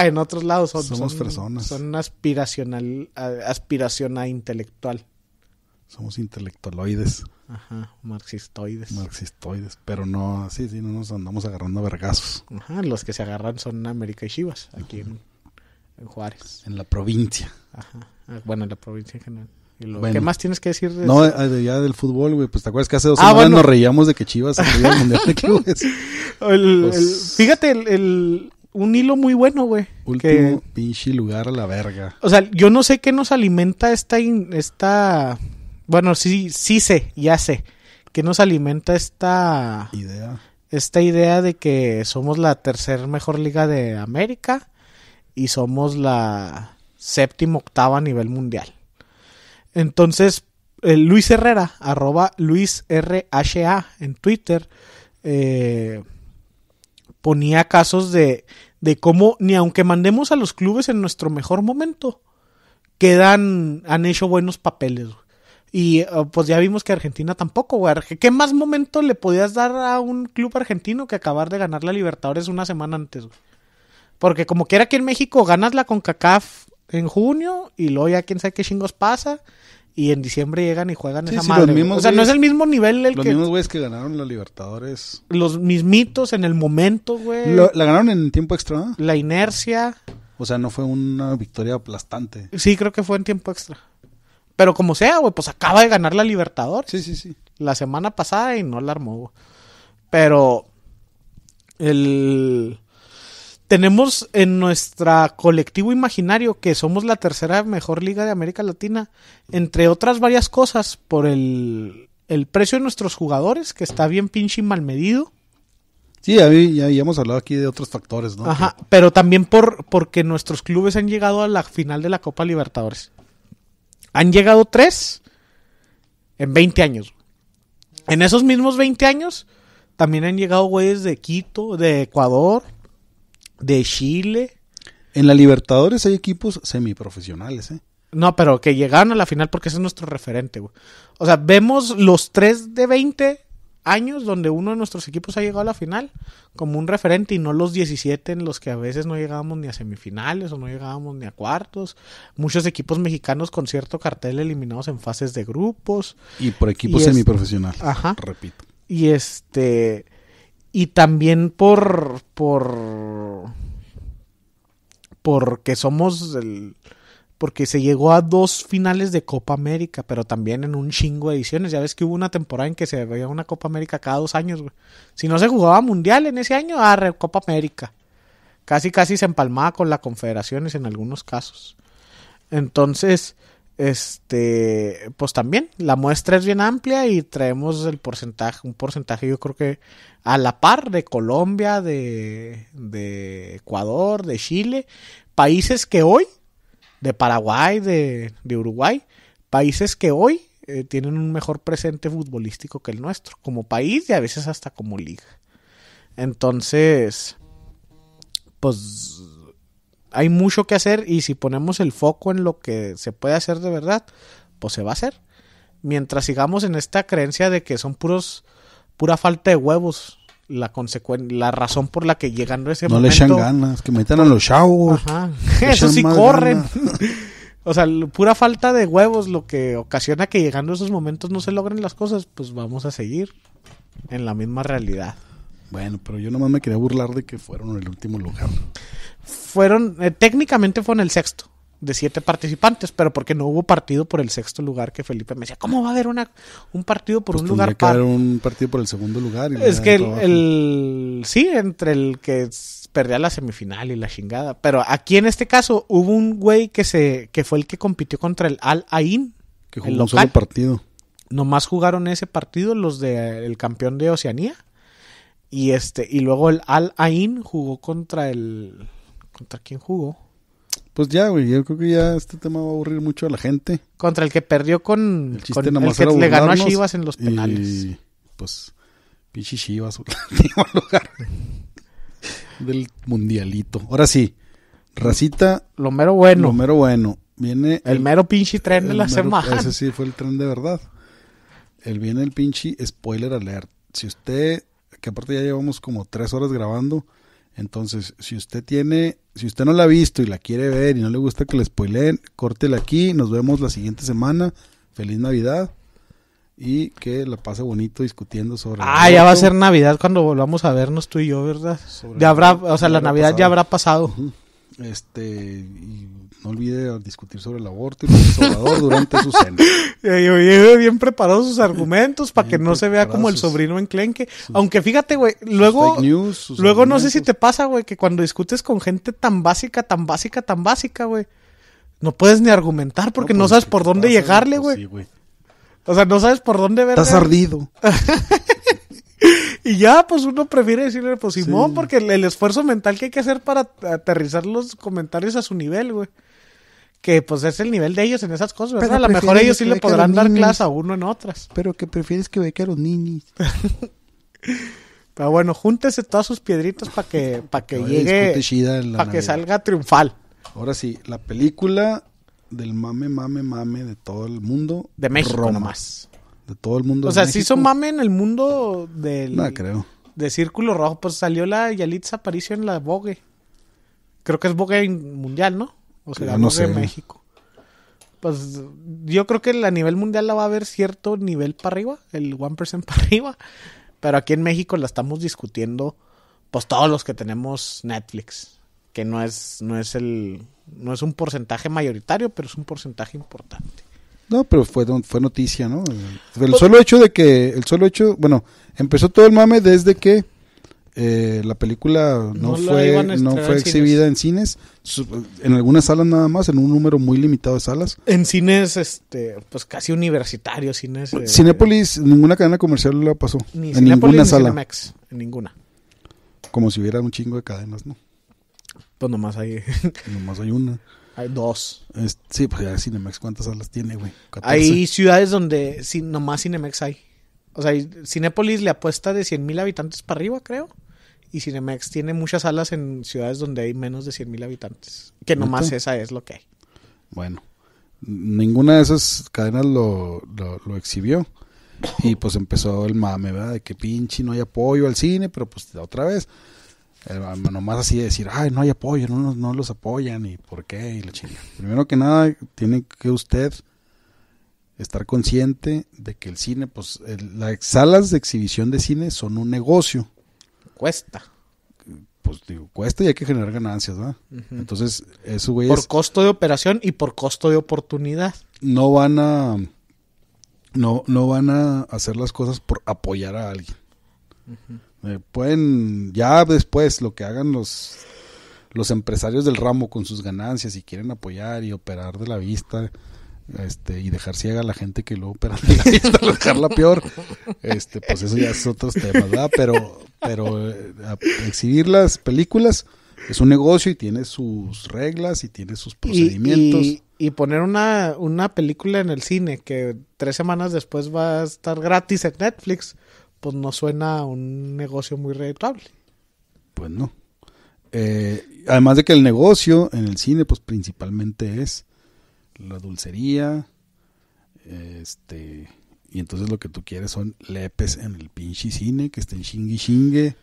Ah, en otros lados son, somos personas. Son aspiracional, aspiración a intelectual. Somos intelectualoides. Ajá, marxistoides. Marxistoides, pero no, sí, sí, no nos andamos agarrando a vergazos. Ajá, los que se agarran son América y Chivas, aquí en, Juárez. En la provincia. Ajá, ah, bueno, en la provincia en general. Y lo que ¿Qué más tienes que decir? no, eh, ya del fútbol, güey. Pues te acuerdas que hace dos ah, semanas nos reíamos de que Chivas se el Mundial de Clubes. Pues, fíjate, el, el un hilo muy bueno, güey. Último pinche lugar a la verga. O sea, yo no sé qué nos alimenta esta. esta... Bueno, sí, sí sé, ya sé. ¿Qué nos alimenta esta. Idea. Esta idea de que somos la tercer mejor liga de América y somos la séptima, octava a nivel mundial. Entonces, eh, Luis Herrera, arroba Luis RHA en Twitter. Eh ponía casos de, de cómo ni aunque mandemos a los clubes en nuestro mejor momento, quedan, han hecho buenos papeles. Y ah, pues ya vimos que Argentina tampoco, güey. ¿Qué más momento le podías dar a un club argentino que acabar de ganar la Libertadores una semana antes, güey? Porque como quiera que en México ganas la CONCACAF en junio y luego ya quién sabe qué chingos pasa y en diciembre llegan y juegan esa sí, o sea, no es el mismo nivel el que... Los mismos güeyes que ganaron la Libertadores. Los mismitos en el momento, güey. ¿La ganaron en tiempo extra? La inercia. O sea, no fue una victoria aplastante. Sí, creo que fue en tiempo extra. Pero como sea, güey, pues acaba de ganar la Libertadores. Sí, sí, sí. La semana pasada y no la armó, güey. Pero el tenemos en nuestro colectivo imaginario que somos la tercera mejor liga de América Latina, entre otras varias cosas, por el, precio de nuestros jugadores, que está bien pinche y mal medido. Sí, ya, ya, hemos hablado aquí de otros factores, ¿no? Ajá, pero también por, porque nuestros clubes han llegado a la final de la Copa Libertadores. Han llegado tres en 20 años. En esos mismos 20 años también han llegado güeyes de Quito, de Ecuador, de Chile. En la Libertadores hay equipos semiprofesionales, ¿eh? No, pero que llegaron a la final porque ese es nuestro referente, güey. O sea, vemos los 3 de 20 años donde uno de nuestros equipos ha llegado a la final como un referente y no los 17 en los que a veces no llegábamos ni a semifinales o no llegábamos ni a cuartos. Muchos equipos mexicanos con cierto cartel eliminados en fases de grupos. Y por equipos semiprofesionales. ajá. Repito. Y este y también por por porque somos el porque se llegó a dos finales de Copa América, pero también en un chingo de ediciones. Ya ves que hubo una temporada en que se veía una Copa América cada dos años, Si no se jugaba Mundial en ese año, ah, Copa América. Casi, casi se empalmaba con las confederaciones en algunos casos. Entonces, este, pues también la muestra es bien amplia y traemos el porcentaje, un porcentaje yo creo que a la par de Colombia, de, Ecuador, de Chile, países que hoy, de Paraguay, de, Uruguay, países que hoy eh, tienen un mejor presente futbolístico que el nuestro, como país y a veces hasta como liga. Entonces, pues hay mucho que hacer y si ponemos el foco en lo que se puede hacer de verdad, pues se va a hacer. Mientras sigamos en esta creencia de que son puros pura falta de huevos la la razón por la que llegan a ese no momento. No le echan ganas, que metan a los chavos. Ajá. Eso sí corren. o sea, pura falta de huevos lo que ocasiona que llegando a esos momentos no se logren las cosas, pues vamos a seguir en la misma realidad. Bueno, pero yo nomás me quería burlar de que fueron en el último lugar. Fueron, eh, técnicamente fueron el sexto de siete participantes, pero porque no hubo partido por el sexto lugar que Felipe me decía, ¿cómo va a haber una, un partido por pues un lugar? Que haber un partido por el segundo lugar. es que el, sí, entre el que perdía la semifinal y la chingada, pero aquí en este caso hubo un güey que se que fue el que compitió contra el Al Ain, que jugó el partido. Nomás jugaron ese partido los del campeón de Oceanía y este, y luego el Al Ain jugó contra el. ¿Contra quién jugó? Pues ya, güey, yo creo que ya este tema va a aburrir mucho a la gente. Contra el que perdió con el, que le ganó a Chivas en los penales. Y pues, pinche Chivas, lugar del mundialito. Ahora sí, racita. Lo mero bueno. Lo mero bueno. Viene el, mero pinche tren de la semana. Ese sí fue el tren de verdad. Él viene el pinche spoiler alert. Si usted que aparte ya llevamos como tres horas grabando. Entonces, si usted tiene, si usted no la ha visto y la quiere ver y no le gusta que le spoileen, córtela aquí. Nos vemos la siguiente semana. Feliz Navidad. Y que la pase bonito discutiendo sobre. Ah, ya va a ser Navidad cuando volvamos a vernos tú y yo, ¿verdad? ya habrá, o sea, la Navidad ya habrá pasado. Este, no olvide discutir sobre el aborto y el Salvador durante su cena. Yo bien preparado sus argumentos para que no se vea como el sobrino enclenque. Aunque fíjate, güey, luego, luego no sé si te pasa, güey, que cuando discutes con gente tan básica, tan básica, tan básica, güey, no puedes ni argumentar porque no, pues, sabes por dónde llegarle, pues güey. o sea, no sabes por dónde ver. Estás ardido. y ya, pues uno prefiere decirle, pues Simón, porque el, esfuerzo mental que hay que hacer para aterrizar los comentarios a su nivel, güey que pues es el nivel de ellos en esas cosas, a lo mejor ellos sí le podrán dar clase a uno en otras. Pero que prefieres que beque a los ninis. Pero bueno, júntese todas sus piedritas para que, para que llegue, para que salga triunfal. Ahora sí, la película del mame, mame, mame de todo el mundo. De México nomás. De todo el mundo. O sea, sí hizo mame en el mundo del... No, creo. De Círculo Rojo, pues salió la Yalitza Aparicio en la Vogue. Creo que es Vogue Mundial, ¿no? O sea no, sé. México. Pues yo creo que a nivel mundial la va a haber cierto nivel para arriba, el 1% para arriba. Pero aquí en México la estamos discutiendo, pues todos los que tenemos Netflix, que no es, no es el, no es un porcentaje mayoritario, pero es un porcentaje importante. No, pero fue, fue noticia, ¿no? El pues solo hecho de que, el solo hecho, bueno, empezó todo el mame desde que eh, la película no, fue, no fue exhibida en cines, en algunas salas nada más, en un número muy limitado de salas. En cines, este, pues casi universitarios, cines. Cinépolis, ninguna cadena comercial la pasó. Ni en ninguna sala. Cinemax, en ninguna. Como si hubiera un chingo de cadenas, ¿no? Pues nomás hay. nomás hay una. Hay dos. sí, pues ya cinemax ¿cuántas salas tiene, güey? Hay ciudades donde nomás Cinemex hay. O sea, Cinépolis le apuesta de 100.000 mil habitantes para arriba, creo. Y Cinemex tiene muchas salas en ciudades donde hay menos de 100.000 habitantes. Que nomás esa es lo que hay. Bueno, ninguna de esas cadenas lo, lo, exhibió. Y pues empezó el mame, ¿verdad? De que pinche no hay apoyo al cine, pero pues otra vez. Eh, nomás así de decir, ay, no hay apoyo, no, no los apoyan y por qué y Primero que nada, tiene que usted estar consciente de que el cine, pues las salas de exhibición de cine son un negocio cuesta. Pues digo, cuesta y hay que generar ganancias, ¿verdad? Entonces, eso, güey. Por costo de operación y por costo de oportunidad. No van a. No, no van a hacer las cosas por apoyar a alguien. Eh, pueden, ya después, lo que hagan los, los empresarios del ramo con sus ganancias y quieren apoyar y operar de la vista este, y dejar ciega a la gente que luego opera la dejarla peor, este, pues eso ya es otro tema Pero, pero eh, exhibir las películas es un negocio y tiene sus reglas y tiene sus procedimientos. Y, poner una, una película en el cine que tres semanas después va a estar gratis en Netflix, pues no suena un negocio muy rentable. Pues no. Eh, además de que el negocio en el cine, pues principalmente es la dulcería, este, y entonces lo que tú quieres son lepes en el pinche cine, que estén chingui chingue.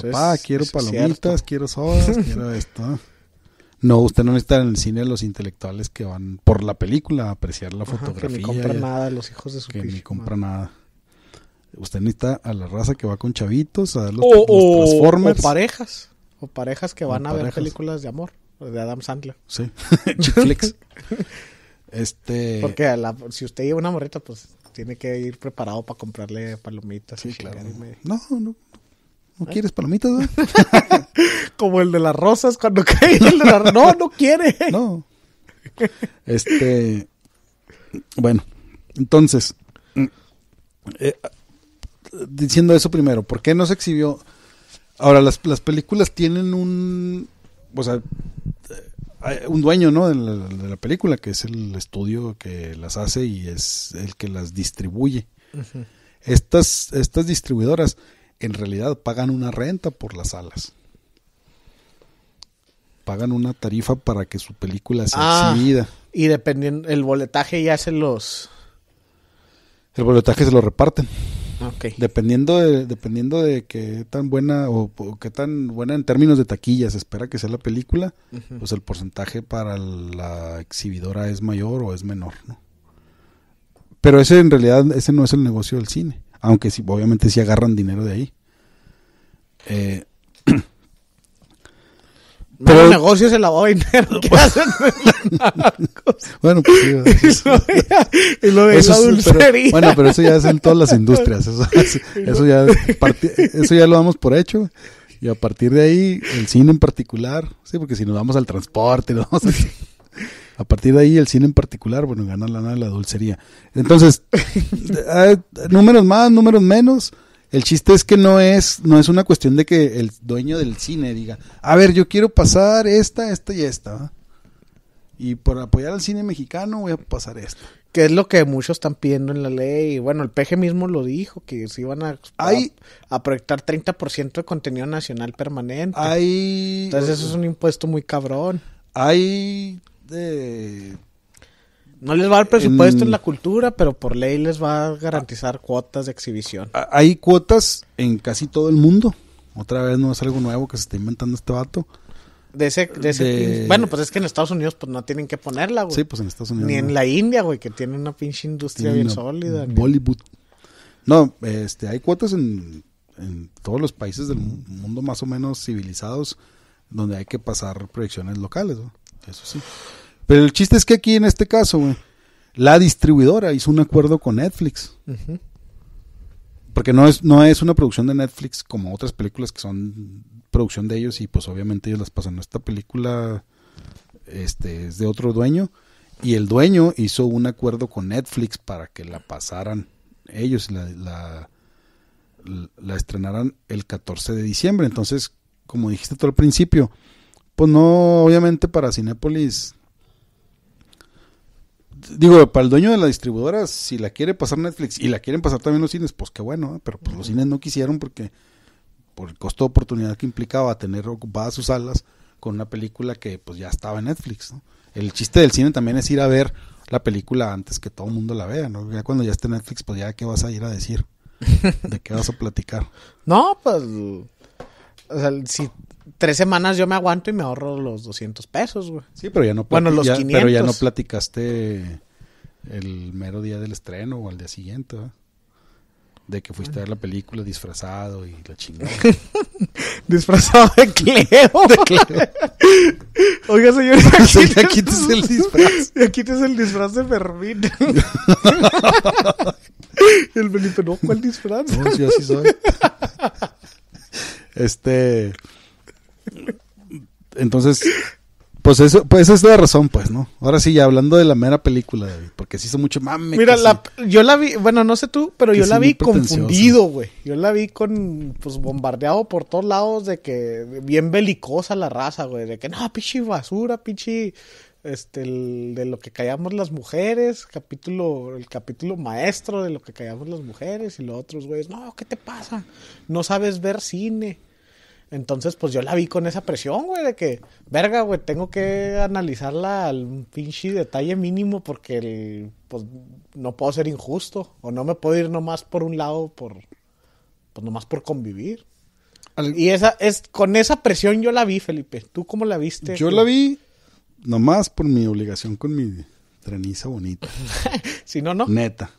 Papá, quiero palomitas, quiero sodas, quiero esto. No, usted no necesita en el cine los intelectuales que van por la película a apreciar la fotografía. Que ni compran nada, los hijos de su Que ni compra nada. Usted necesita a la raza que va con chavitos, a los, los Transformers. O parejas, o parejas que van a ver películas de amor. De Adam Sandler. Sí, Netflix. este... Porque si usted lleva una morrita, pues tiene que ir preparado para comprarle palomitas. Sí, claro. No, no. ¿No ¿Eh? quieres palomitas? Como el de las rosas cuando cae el de No, no quiere. No. Este... Bueno, entonces... Eh, diciendo eso primero, ¿por qué no se exhibió? Ahora, las, las películas tienen un... O sea, un dueño ¿no? de, la, película, que es el estudio que las hace y es el que las distribuye. estas, estas distribuidoras en realidad pagan una renta por las salas. Pagan una tarifa para que su película sea ah, exhibida. Y dependiendo, el boletaje ya se los... El boletaje se lo reparten. Dependiendo de, dependiendo de qué tan buena o, qué tan buena en términos de taquillas espera que sea la película, pues el porcentaje para la exhibidora es mayor o es menor, ¿no? Pero ese en realidad, ese no es el negocio del cine, aunque sí, obviamente si agarran dinero de ahí. Eh, pero el negocios se lavado dinero Bueno, pues y lo de la dulcería. bueno, pero eso ya es en todas las industrias. Eso, ya, lo damos por hecho. Y a partir de ahí, el cine en particular, sí, porque si nos vamos al transporte, a, a partir de ahí, el cine en particular, bueno, ganar la nada la dulcería. Entonces, eh, números más, números menos el chiste es que no es, no es una cuestión de que el dueño del cine diga, a ver, yo quiero pasar esta, esta y esta. Y por apoyar al cine mexicano voy a pasar esta. Que es lo que muchos están pidiendo en la ley. Bueno, el PG mismo lo dijo, que se iban a, hay, a, proyectar 30% de contenido nacional permanente. Hay, Entonces eso es un impuesto muy cabrón. Hay... de no les va a presupuesto en, la cultura, pero por ley les va a garantizar cuotas de exhibición. Hay cuotas en casi todo el mundo. Otra vez no es algo nuevo que se está inventando este vato. De Bueno, pues es que en Estados Unidos pues no tienen que ponerla, güey. Sí, pues en Estados Unidos. Ni en la India, güey, que tiene una pinche industria bien sólida. Bollywood. No, este, hay cuotas en, en todos los países del mundo más o menos civilizados donde hay que pasar proyecciones locales, ¿no? Eso sí. Pero el chiste es que aquí en este caso, güey, la distribuidora hizo un acuerdo con Netflix. Porque no es, no es una producción de Netflix como otras películas que son producción de ellos y pues obviamente ellos las pasan. Esta película este, es de otro dueño y el dueño hizo un acuerdo con Netflix para que la pasaran ellos, la, la, la estrenaran el 14 de diciembre. Entonces, como dijiste tú al principio, pues no, obviamente para Cinépolis digo, para el dueño de la distribuidora, si la quiere pasar Netflix y la quieren pasar también los cines, pues qué bueno, ¿eh? pero pues los cines no quisieron porque por el costo de oportunidad que implicaba tener ocupadas sus salas con una película que pues ya estaba en Netflix. El chiste del cine también es ir a ver la película antes que todo el mundo la vea, ¿no? Ya cuando ya esté en Netflix, pues ya qué vas a ir a decir, de qué vas a platicar. No, pues o sea, si tres semanas yo me aguanto y me ahorro los 200 pesos, güey. Sí, pero ya no, bueno, los 500. Pero ya no platicaste el mero día del estreno o al día siguiente, ¿eh? De que fuiste a ver la película disfrazado y la chingada. disfrazado de Cleo. Oiga, señor, aquí, te... es el disfraz. Aquí te es el disfraz de Fermín. el Benito, no, ¿cuál disfraz? No, yo así soy. Este. Entonces, pues eso, pues es la razón, pues, ¿no? Ahora sí, ya hablando de la mera película, porque se hizo mucho mame. Mira, yo la vi, bueno, no sé tú, pero yo la vi confundido, güey. Yo la vi con, pues, bombardeado por todos lados de que bien belicosa la raza, güey. De que, no, pinche basura, pichi, este, de lo que callamos las mujeres, capítulo, el capítulo maestro de lo que callamos las mujeres y los otros, güey, No, ¿qué te pasa? No sabes ver cine entonces, pues yo la vi con esa presión, güey, de que, verga, güey, tengo que analizarla al pinche detalle mínimo porque, pues, no puedo ser injusto o no me puedo ir nomás por un lado, por, pues, nomás por convivir. Y esa, es, con esa presión yo la vi, Felipe. ¿Tú cómo la viste? Yo la vi nomás por mi obligación con mi treniza bonita. si no, no. Neta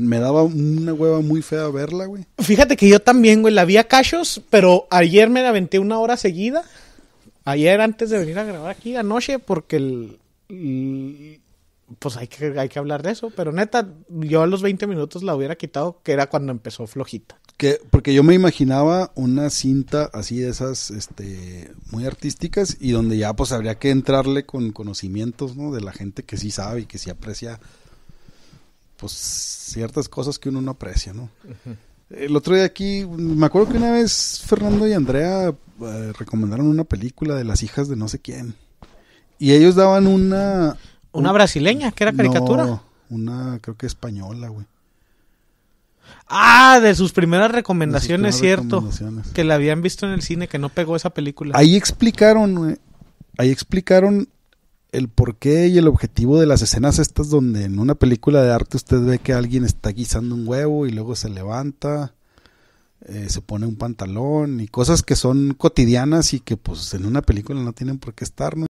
me daba una hueva muy fea verla, güey. Fíjate que yo también, güey, la vi a cachos, pero ayer me la aventé una hora seguida. Ayer antes de venir a grabar aquí anoche, porque el, pues hay que, hay que hablar de eso. Pero neta, yo a los 20 minutos la hubiera quitado, que era cuando empezó flojita. Que, porque yo me imaginaba una cinta así de esas, este, muy artísticas y donde ya pues habría que entrarle con conocimientos, ¿no? De la gente que sí sabe y que sí aprecia pues ciertas cosas que uno no aprecia, ¿no? El otro día aquí, me acuerdo que una vez Fernando y Andrea eh, recomendaron una película de las hijas de no sé quién. Y ellos daban una... Una brasileña, que era caricatura. una creo que española, güey. Ah, de sus primeras recomendaciones, cierto. Que la habían visto en el cine, que no pegó esa película. Ahí explicaron, güey. Ahí explicaron el porqué y el objetivo de las escenas estas donde en una película de arte usted ve que alguien está guisando un huevo y luego se levanta, eh, se pone un pantalón y cosas que son cotidianas y que pues en una película no tienen por qué estar, ¿no?